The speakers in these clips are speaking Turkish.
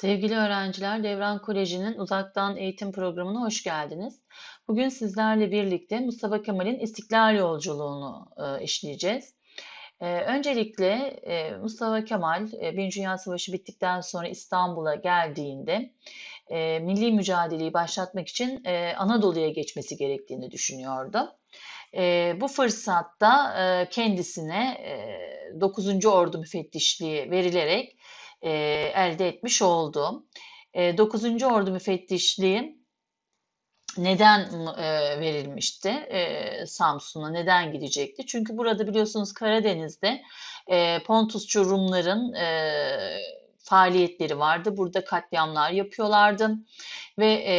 Sevgili öğrenciler, Devran Koleji'nin uzaktan eğitim programına hoş geldiniz. Bugün sizlerle birlikte Mustafa Kemal'in İstiklal Yolculuğunu e, işleyeceğiz. E, öncelikle e, Mustafa Kemal e, Birinci Dünya Savaşı bittikten sonra İstanbul'a geldiğinde e, milli mücadeleyi başlatmak için e, Anadolu'ya geçmesi gerektiğini düşünüyordu. E, bu fırsatta e, kendisine e, 9. Ordu müfettişliği verilerek e, elde etmiş oldu. E, 9. Ordu müfettişliği neden e, verilmişti e, Samsun'a neden gidecekti? Çünkü burada biliyorsunuz Karadeniz'de e, Pontusçu Rumların e, faaliyetleri vardı. Burada katliamlar yapıyorlardı ve e,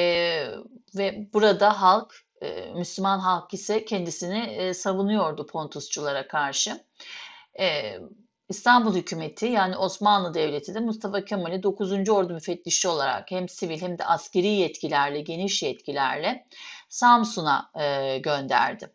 ve burada halk e, Müslüman halk ise kendisini e, savunuyordu Pontusçulara karşı. E, İstanbul hükümeti yani Osmanlı Devleti de Mustafa Kemal'i 9. Ordu müfettişi olarak hem sivil hem de askeri yetkilerle, geniş yetkilerle Samsun'a e, gönderdi.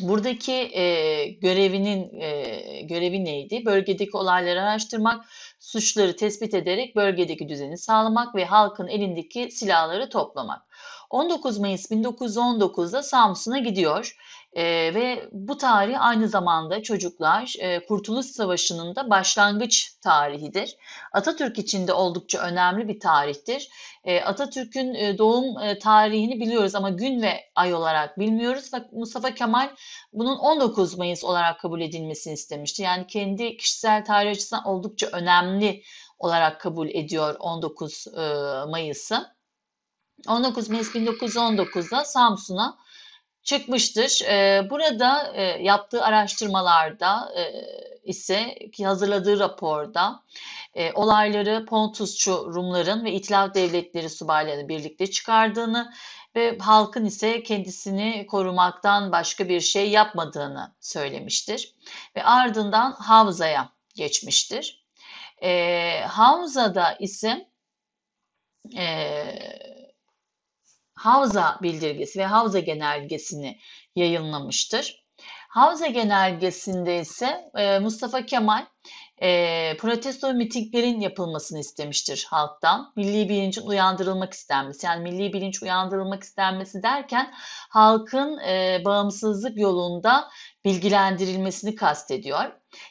Buradaki e, görevinin e, görevi neydi? Bölgedeki olayları araştırmak, suçları tespit ederek bölgedeki düzeni sağlamak ve halkın elindeki silahları toplamak. 19 Mayıs 1919'da Samsun'a gidiyor. E, ve bu tarih aynı zamanda çocuklar e, Kurtuluş Savaşı'nın da başlangıç tarihidir. Atatürk için de oldukça önemli bir tarihtir. E, Atatürk'ün e, doğum e, tarihini biliyoruz ama gün ve ay olarak bilmiyoruz. Mustafa Kemal bunun 19 Mayıs olarak kabul edilmesini istemişti. Yani kendi kişisel tarih açısından oldukça önemli olarak kabul ediyor 19 e, Mayıs'ı. 19 Mayıs 1919'da Samsun'a çıkmıştır. Ee, burada e, yaptığı araştırmalarda e, ise ki hazırladığı raporda e, olayları Pontusçu Rumların ve İtilaf Devletleri subaylarını birlikte çıkardığını ve halkın ise kendisini korumaktan başka bir şey yapmadığını söylemiştir ve ardından Havza'ya geçmiştir. Ee, Havza'da ise e, Havza bildirgesi ve Havza genelgesini yayınlamıştır. Havza genelgesinde ise e, Mustafa Kemal e, protesto mitinglerin yapılmasını istemiştir halktan. Milli bilincin uyandırılmak istenmesi yani milli bilinç uyandırılmak istenmesi derken halkın e, bağımsızlık yolunda bilgilendirilmesini kastediyor.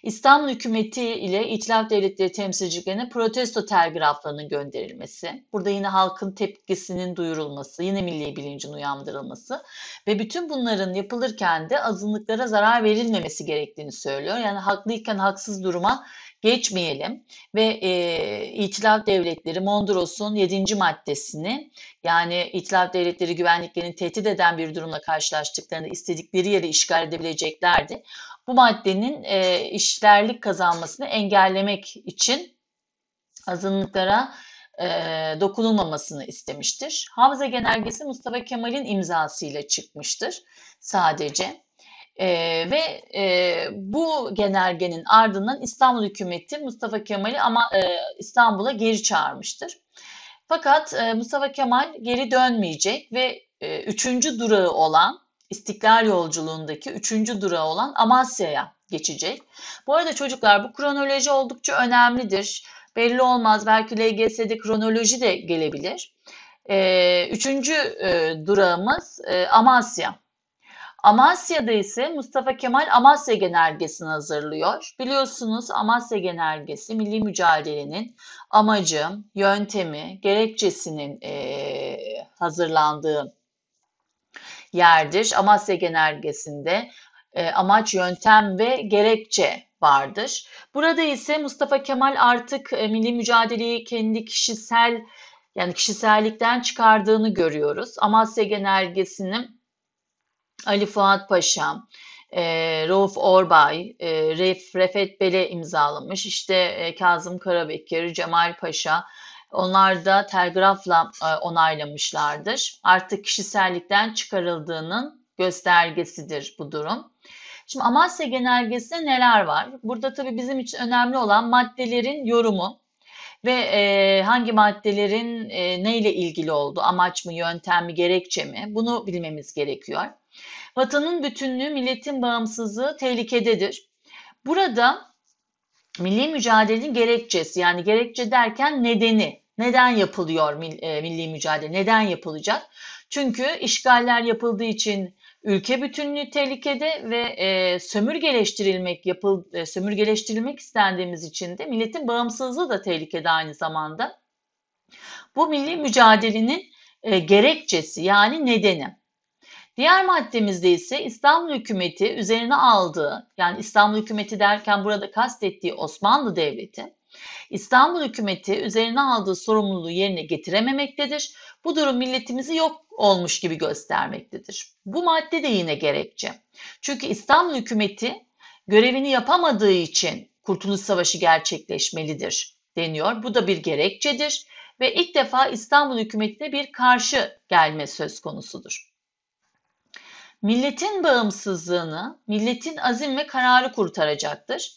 İstanbul hükümeti ile İtilaf Devletleri temsilcilerine protesto telgraflarının gönderilmesi, burada yine halkın tepkisinin duyurulması, yine milli bilincin uyandırılması ve bütün bunların yapılırken de azınlıklara zarar verilmemesi gerektiğini söylüyor. Yani haklıyken haksız duruma geçmeyelim ve e, İtilaf Devletleri Mondros'un 7. maddesini yani İtilaf Devletleri güvenliklerini tehdit eden bir durumla karşılaştıklarında istedikleri yeri işgal edebileceklerdi. Bu maddenin e, işlerlik kazanmasını engellemek için azınlıklara e, dokunulmamasını istemiştir. Havza Genelgesi Mustafa Kemal'in imzasıyla çıkmıştır sadece. E, ve e, bu genelgenin ardından İstanbul hükümeti Mustafa Kemal'i ama e, İstanbul'a geri çağırmıştır. Fakat e, Mustafa Kemal geri dönmeyecek ve e, üçüncü durağı olan İstiklal yolculuğundaki üçüncü durağı olan Amasya'ya geçecek. Bu arada çocuklar bu kronoloji oldukça önemlidir. Belli olmaz belki LGS'de kronoloji de gelebilir. E, üçüncü e, durağımız e, Amasya. Amasya'da ise Mustafa Kemal Amasya Genelgesi'ni hazırlıyor. Biliyorsunuz Amasya Genelgesi milli mücadelenin amacı, yöntemi, gerekçesinin hazırlandığı yerdir. Amasya Genelgesi'nde amaç, yöntem ve gerekçe vardır. Burada ise Mustafa Kemal artık milli mücadeleyi kendi kişisel yani kişisellikten çıkardığını görüyoruz. Amasya Genelgesi'nin Ali Fuat Paşa, e, Rauf Orbay, e, Ref, Refet Bele imzalamış. İşte e, Kazım Karabekir, Cemal Paşa onlar da telgrafla e, onaylamışlardır. Artık kişisellikten çıkarıldığının göstergesidir bu durum. Şimdi Amasya Genelgesi'nde neler var? Burada tabii bizim için önemli olan maddelerin yorumu ve e, hangi maddelerin e, neyle ilgili oldu, amaç mı, yöntem mi, gerekçe mi bunu bilmemiz gerekiyor. Vatanın bütünlüğü, milletin bağımsızlığı tehlikededir. Burada milli mücadelenin gerekçesi yani gerekçe derken nedeni neden yapılıyor e, milli mücadele? Neden yapılacak? Çünkü işgaller yapıldığı için ülke bütünlüğü tehlikede ve e, sömürgeleştirilmek yapıl e, sömürgeleştirilmek istendiğimiz için de milletin bağımsızlığı da tehlikede aynı zamanda. Bu milli mücadelenin e, gerekçesi yani nedeni. Diğer maddemizde ise İstanbul hükümeti üzerine aldığı, yani İstanbul hükümeti derken burada kastettiği Osmanlı Devleti, İstanbul hükümeti üzerine aldığı sorumluluğu yerine getirememektedir. Bu durum milletimizi yok olmuş gibi göstermektedir. Bu madde de yine gerekçe. Çünkü İstanbul hükümeti görevini yapamadığı için Kurtuluş Savaşı gerçekleşmelidir deniyor. Bu da bir gerekçedir ve ilk defa İstanbul hükümetine bir karşı gelme söz konusudur milletin bağımsızlığını, milletin azim ve kararı kurtaracaktır.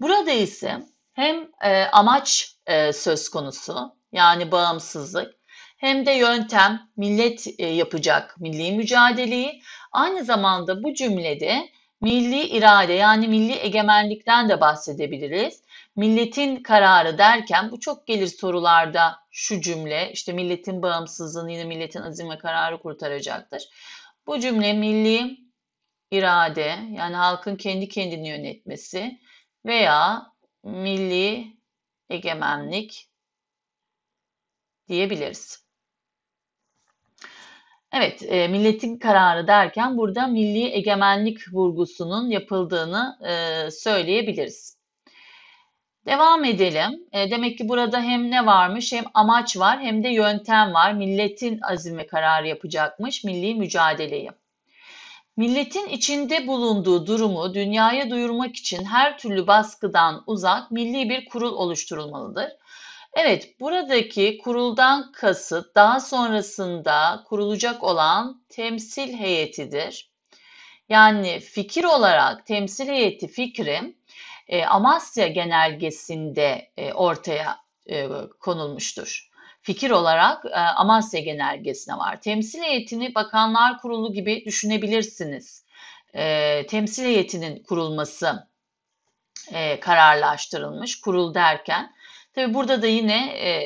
Burada ise hem e, amaç e, söz konusu yani bağımsızlık hem de yöntem millet e, yapacak milli mücadeleyi aynı zamanda bu cümlede milli irade yani milli egemenlikten de bahsedebiliriz. Milletin kararı derken bu çok gelir sorularda şu cümle işte milletin bağımsızlığını yine milletin azim ve kararı kurtaracaktır. Bu cümle milli irade yani halkın kendi kendini yönetmesi veya milli egemenlik diyebiliriz. Evet, e, milletin kararı derken burada milli egemenlik vurgusunun yapıldığını e, söyleyebiliriz. Devam edelim. E, demek ki burada hem ne varmış hem amaç var hem de yöntem var. Milletin azim ve kararı yapacakmış milli mücadeleyi. Milletin içinde bulunduğu durumu dünyaya duyurmak için her türlü baskıdan uzak milli bir kurul oluşturulmalıdır. Evet, buradaki kuruldan kasıt daha sonrasında kurulacak olan temsil heyetidir. Yani fikir olarak temsil heyeti fikrim e, Amasya genelgesinde e, ortaya e, konulmuştur. Fikir olarak e, Amasya genelgesine var. Temsil heyetini Bakanlar Kurulu gibi düşünebilirsiniz. E, temsil heyetinin kurulması e, kararlaştırılmış kurul derken. Tabi burada da yine e,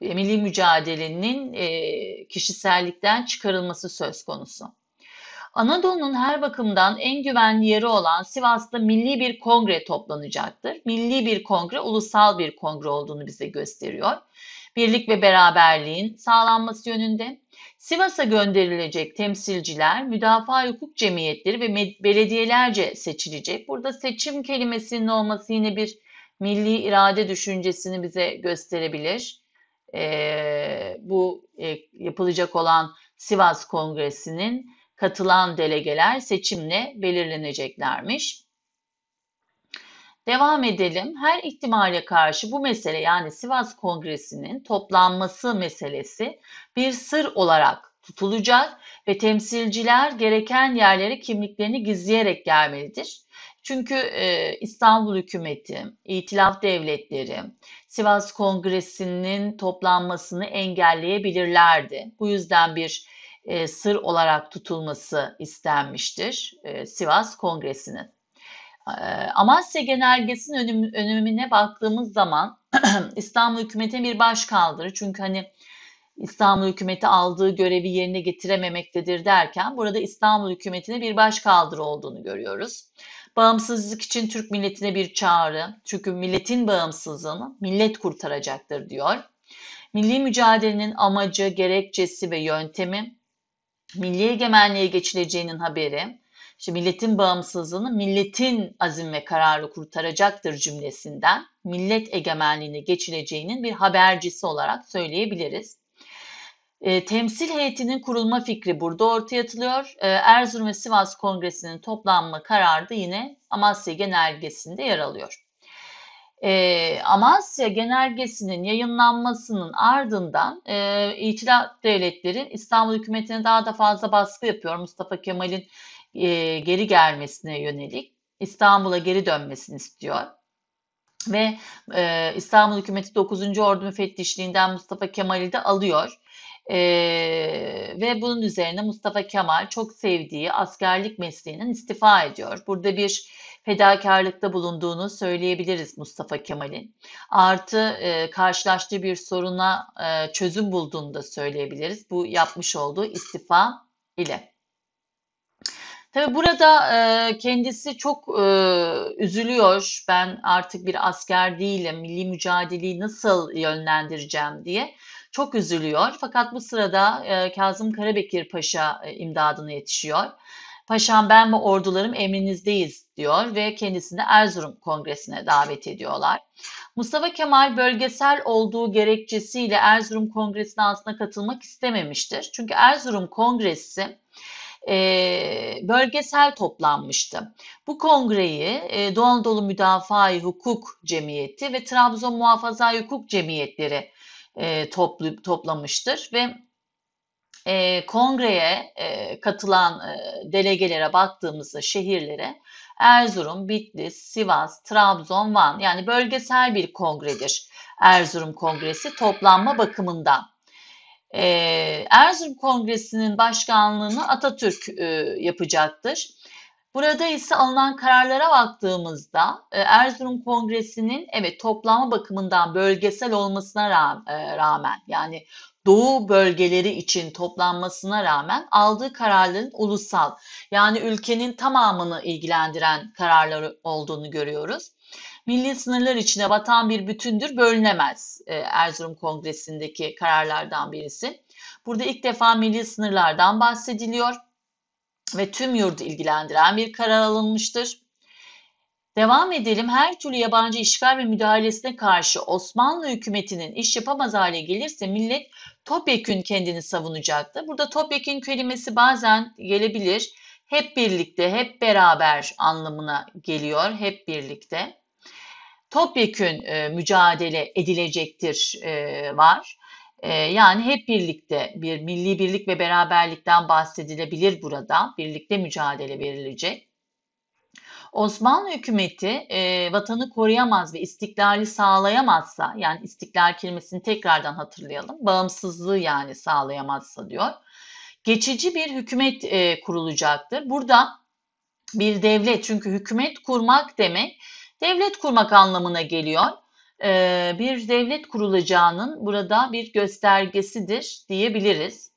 milli mücadelenin e, kişisellikten çıkarılması söz konusu. Anadolu'nun her bakımdan en güvenli yeri olan Sivas'ta milli bir kongre toplanacaktır. Milli bir kongre ulusal bir kongre olduğunu bize gösteriyor. Birlik ve beraberliğin sağlanması yönünde Sivas'a gönderilecek temsilciler müdafaa hukuk cemiyetleri ve belediyelerce seçilecek. Burada seçim kelimesinin olması yine bir milli irade düşüncesini bize gösterebilir. Ee, bu e, yapılacak olan Sivas Kongresi'nin katılan delegeler seçimle belirleneceklermiş. Devam edelim. Her ihtimale karşı bu mesele yani Sivas Kongresi'nin toplanması meselesi bir sır olarak tutulacak ve temsilciler gereken yerlere kimliklerini gizleyerek gelmelidir. Çünkü e, İstanbul hükümeti, İtilaf devletleri Sivas Kongresi'nin toplanmasını engelleyebilirlerdi. Bu yüzden bir e, sır olarak tutulması istenmiştir e, Sivas Kongresi'nin. E, Amasya Genelgesi'nin önüm, önemine baktığımız zaman İstanbul hükümete bir baş kaldırı. Çünkü hani İstanbul hükümeti aldığı görevi yerine getirememektedir derken burada İstanbul hükümetine bir baş kaldırı olduğunu görüyoruz. Bağımsızlık için Türk milletine bir çağrı. Çünkü milletin bağımsızlığını millet kurtaracaktır diyor. Milli mücadelenin amacı, gerekçesi ve yöntemi milli egemenliğe geçileceğinin haberi, işte milletin bağımsızlığını milletin azim ve kararlı kurtaracaktır cümlesinden millet egemenliğine geçileceğinin bir habercisi olarak söyleyebiliriz. E, temsil heyetinin kurulma fikri burada ortaya atılıyor. E, Erzurum ve Sivas Kongresi'nin toplanma kararı da yine Amasya Genelgesi'nde yer alıyor e, Amasya genelgesinin yayınlanmasının ardından e, İtilaf Devletleri İstanbul hükümetine daha da fazla baskı yapıyor. Mustafa Kemal'in e, geri gelmesine yönelik İstanbul'a geri dönmesini istiyor. Ve e, İstanbul hükümeti 9. Ordu müfettişliğinden Mustafa Kemal'i de alıyor. E, ve bunun üzerine Mustafa Kemal çok sevdiği askerlik mesleğinden istifa ediyor. Burada bir fedakarlıkta bulunduğunu söyleyebiliriz Mustafa Kemal'in. Artı e, karşılaştığı bir soruna e, çözüm bulduğunu da söyleyebiliriz. Bu yapmış olduğu istifa ile. Tabii burada e, kendisi çok e, üzülüyor. Ben artık bir asker değilim. Milli mücadeleyi nasıl yönlendireceğim diye çok üzülüyor. Fakat bu sırada e, Kazım Karabekir Paşa e, imdadına yetişiyor. Paşam ben ve ordularım emrinizdeyiz diyor ve kendisini Erzurum Kongresi'ne davet ediyorlar. Mustafa Kemal bölgesel olduğu gerekçesiyle Erzurum Kongresi'ne aslında katılmak istememiştir. Çünkü Erzurum Kongresi e, bölgesel toplanmıştı. Bu kongreyi e, Doğu Anadolu Müdafaa-i Hukuk Cemiyeti ve Trabzon Muhafaza-i Hukuk Cemiyetleri e, toplu, toplamıştır ve e, kongreye e, katılan e, delegelere baktığımızda şehirlere Erzurum, Bitlis, Sivas, Trabzon, Van yani bölgesel bir kongredir. Erzurum Kongresi toplanma bakımından. E, Erzurum Kongresi'nin başkanlığını Atatürk e, yapacaktır. Burada ise alınan kararlara baktığımızda e, Erzurum Kongresi'nin evet toplanma bakımından bölgesel olmasına e, rağmen yani doğu bölgeleri için toplanmasına rağmen aldığı kararların ulusal yani ülkenin tamamını ilgilendiren kararlar olduğunu görüyoruz. Milli sınırlar içine batan bir bütündür bölünemez e, Erzurum Kongresi'ndeki kararlardan birisi. Burada ilk defa milli sınırlardan bahsediliyor ve tüm yurdu ilgilendiren bir karar alınmıştır. Devam edelim. Her türlü yabancı işgal ve müdahalesine karşı Osmanlı hükümetinin iş yapamaz hale gelirse millet topyekün kendini savunacaktı. Burada topyekün kelimesi bazen gelebilir. Hep birlikte, hep beraber anlamına geliyor. Hep birlikte. Topyekün e, mücadele edilecektir e, var. E, yani hep birlikte bir milli birlik ve beraberlikten bahsedilebilir burada. Birlikte mücadele verilecek. Osmanlı hükümeti e, vatanı koruyamaz ve istiklali sağlayamazsa yani istiklal kelimesini tekrardan hatırlayalım. Bağımsızlığı yani sağlayamazsa diyor. Geçici bir hükümet e, kurulacaktır. Burada bir devlet çünkü hükümet kurmak demek devlet kurmak anlamına geliyor. E, bir devlet kurulacağının burada bir göstergesidir diyebiliriz.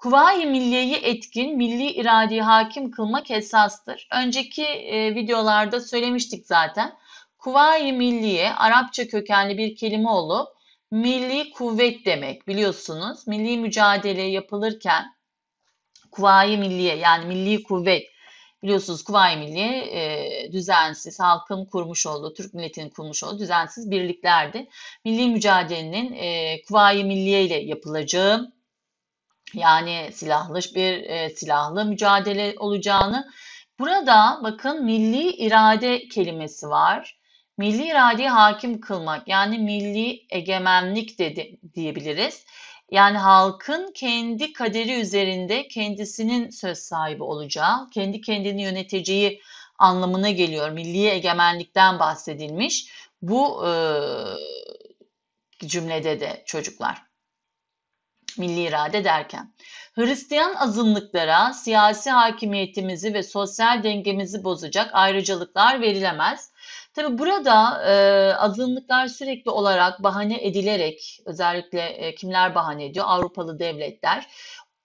Kuvayi milliyeyi etkin, milli iradeyi hakim kılmak esastır. Önceki e, videolarda söylemiştik zaten. Kuvayi milliye Arapça kökenli bir kelime olup milli kuvvet demek biliyorsunuz. Milli mücadele yapılırken kuvayi milliye yani milli kuvvet biliyorsunuz Kuvayi Milliye e, düzensiz halkın kurmuş olduğu, Türk milletinin kurmuş olduğu düzensiz birliklerdi. Milli mücadelenin e, Kuvayi Milliye ile yapılacağı yani silahlı bir e, silahlı mücadele olacağını. Burada bakın milli irade kelimesi var. Milli iradeyi hakim kılmak yani milli egemenlik dedi, diyebiliriz. Yani halkın kendi kaderi üzerinde kendisinin söz sahibi olacağı, kendi kendini yöneteceği anlamına geliyor. Milli egemenlikten bahsedilmiş bu e, cümlede de çocuklar milli irade derken. Hristiyan azınlıklara siyasi hakimiyetimizi ve sosyal dengemizi bozacak ayrıcalıklar verilemez. Tabi burada e, azınlıklar sürekli olarak bahane edilerek özellikle e, kimler bahane ediyor? Avrupalı devletler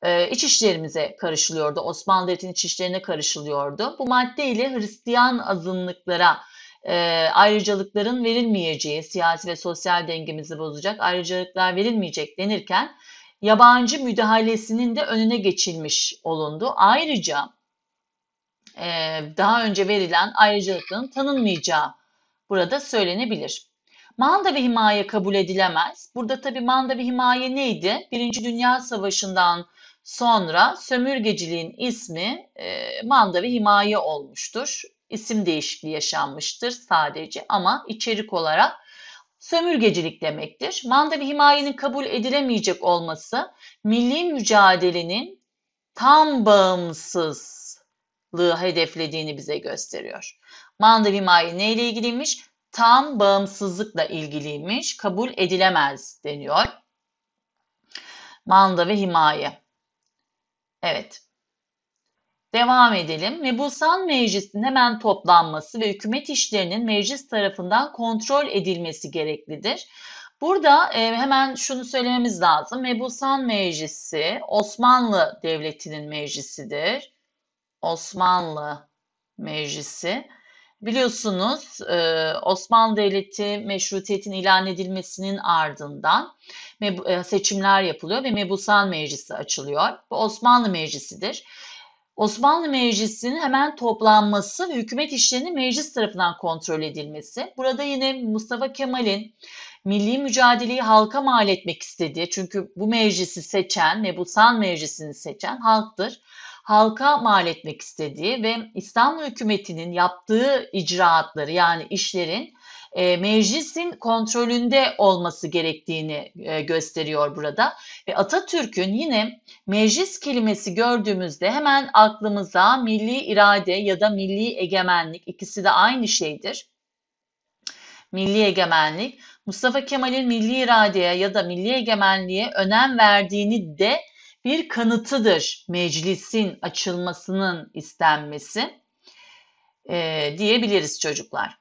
e, iç işlerimize karışılıyordu. Osmanlı Devleti'nin iç işlerine karışılıyordu. Bu madde ile Hristiyan azınlıklara e, ayrıcalıkların verilmeyeceği, siyasi ve sosyal dengemizi bozacak ayrıcalıklar verilmeyecek denirken yabancı müdahalesinin de önüne geçilmiş olundu. Ayrıca e, daha önce verilen ayrıcalıkların tanınmayacağı burada söylenebilir. Manda ve himaye kabul edilemez. Burada tabi manda ve himaye neydi? Birinci Dünya Savaşı'ndan sonra sömürgeciliğin ismi e, manda ve himaye olmuştur. İsim değişikliği yaşanmıştır sadece ama içerik olarak sömürgecilik demektir. Manda bir himayenin kabul edilemeyecek olması milli mücadelenin tam bağımsızlığı hedeflediğini bize gösteriyor. Manda himaye neyle ilgiliymiş? Tam bağımsızlıkla ilgiliymiş. Kabul edilemez deniyor. Manda ve himaye. Evet. Devam edelim. Mebusan Meclis'in hemen toplanması ve hükümet işlerinin meclis tarafından kontrol edilmesi gereklidir. Burada e, hemen şunu söylememiz lazım. Mebusan Meclisi Osmanlı Devleti'nin meclisidir. Osmanlı Meclisi. Biliyorsunuz e, Osmanlı Devleti meşrutiyetin ilan edilmesinin ardından e, seçimler yapılıyor ve Mebusan Meclisi açılıyor. Bu Osmanlı Meclisi'dir. Osmanlı Meclisi'nin hemen toplanması ve hükümet işlerinin meclis tarafından kontrol edilmesi. Burada yine Mustafa Kemal'in milli mücadeleyi halka mal etmek istediği, çünkü bu meclisi seçen, ve bu san Meclisi'ni seçen halktır. Halka mal etmek istediği ve İstanbul hükümetinin yaptığı icraatları yani işlerin e, meclisin kontrolünde olması gerektiğini e, gösteriyor burada. Ve Atatürk'ün yine meclis kelimesi gördüğümüzde hemen aklımıza milli irade ya da milli egemenlik ikisi de aynı şeydir. Milli egemenlik Mustafa Kemal'in milli iradeye ya da milli egemenliğe önem verdiğini de bir kanıtıdır meclisin açılmasının istenmesi e, diyebiliriz çocuklar.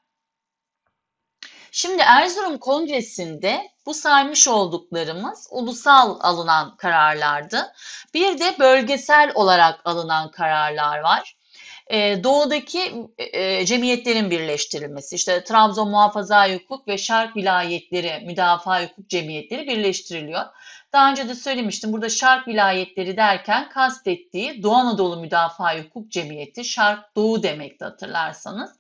Şimdi Erzurum Kongresi'nde bu saymış olduklarımız ulusal alınan kararlardı. Bir de bölgesel olarak alınan kararlar var. E, doğudaki e, cemiyetlerin birleştirilmesi, işte Trabzon Muhafaza Hukuk ve Şark Vilayetleri Müdafaa Hukuk Cemiyetleri birleştiriliyor. Daha önce de söylemiştim burada Şark vilayetleri derken kastettiği Doğu Anadolu Müdafaa Hukuk Cemiyeti, Şark Doğu demekti hatırlarsanız.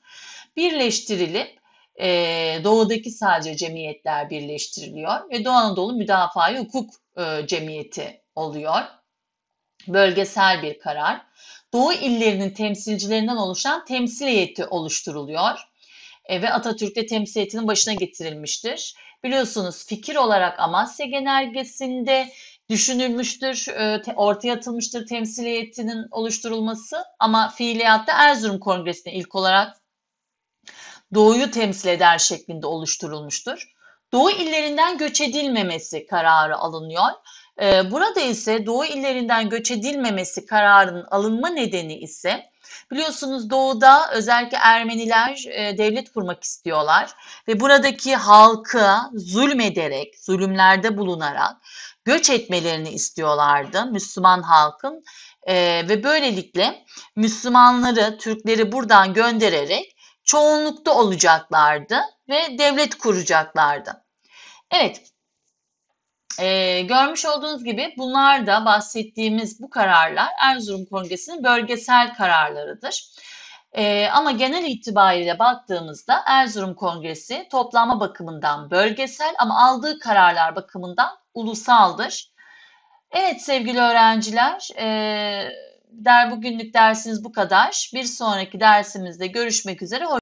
Birleştirilip e, doğudaki sadece cemiyetler birleştiriliyor ve Doğu Anadolu Müdafaa Hukuk e, Cemiyeti oluyor. Bölgesel bir karar. Doğu illerinin temsilcilerinden oluşan temsil heyeti oluşturuluyor e, ve Atatürk'te temsil heyetinin başına getirilmiştir. Biliyorsunuz fikir olarak Amasya Genelgesi'nde düşünülmüştür, e, ortaya atılmıştır temsil heyetinin oluşturulması ama fiiliyatta Erzurum Kongresi'ne ilk olarak doğuyu temsil eder şeklinde oluşturulmuştur. Doğu illerinden göç edilmemesi kararı alınıyor. Ee, burada ise Doğu illerinden göç edilmemesi kararının alınma nedeni ise biliyorsunuz Doğu'da özellikle Ermeniler e, devlet kurmak istiyorlar ve buradaki halkı zulmederek, zulümlerde bulunarak göç etmelerini istiyorlardı Müslüman halkın ee, ve böylelikle Müslümanları, Türkleri buradan göndererek çoğunlukta olacaklardı ve devlet kuracaklardı. Evet, e, görmüş olduğunuz gibi bunlar da bahsettiğimiz bu kararlar Erzurum Kongresi'nin bölgesel kararlarıdır. E, ama genel itibariyle baktığımızda Erzurum Kongresi toplama bakımından bölgesel ama aldığı kararlar bakımından ulusaldır. Evet sevgili öğrenciler, e, der bugünlük dersiniz bu kadar. Bir sonraki dersimizde görüşmek üzere.